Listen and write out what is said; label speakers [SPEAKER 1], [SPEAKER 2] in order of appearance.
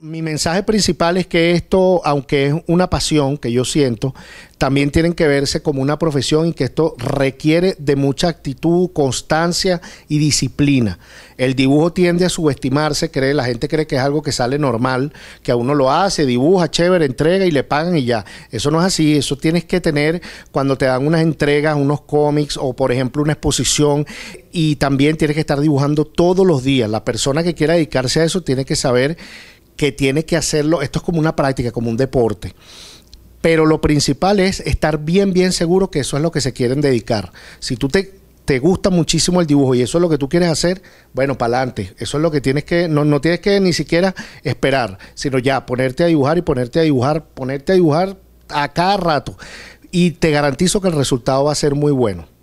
[SPEAKER 1] mi mensaje principal es que esto, aunque es una pasión que yo siento, también tienen que verse como una profesión y que esto requiere de mucha actitud, constancia y disciplina. El dibujo tiende a subestimarse, cree, la gente cree que es algo que sale normal, que a uno lo hace, dibuja, chévere, entrega y le pagan y ya. Eso no es así, eso tienes que tener cuando te dan unas entregas, unos cómics o por ejemplo una exposición y también tienes que estar dibujando todos los días. La persona que quiera dedicarse a eso tiene que saber que tiene que hacerlo, esto es como una práctica, como un deporte. Pero lo principal es estar bien, bien seguro que eso es lo que se quieren dedicar. Si tú te, te gusta muchísimo el dibujo y eso es lo que tú quieres hacer, bueno, para adelante. Eso es lo que tienes que, no, no tienes que ni siquiera esperar, sino ya ponerte a dibujar y ponerte a dibujar, ponerte a dibujar a cada rato. Y te garantizo que el resultado va a ser muy bueno.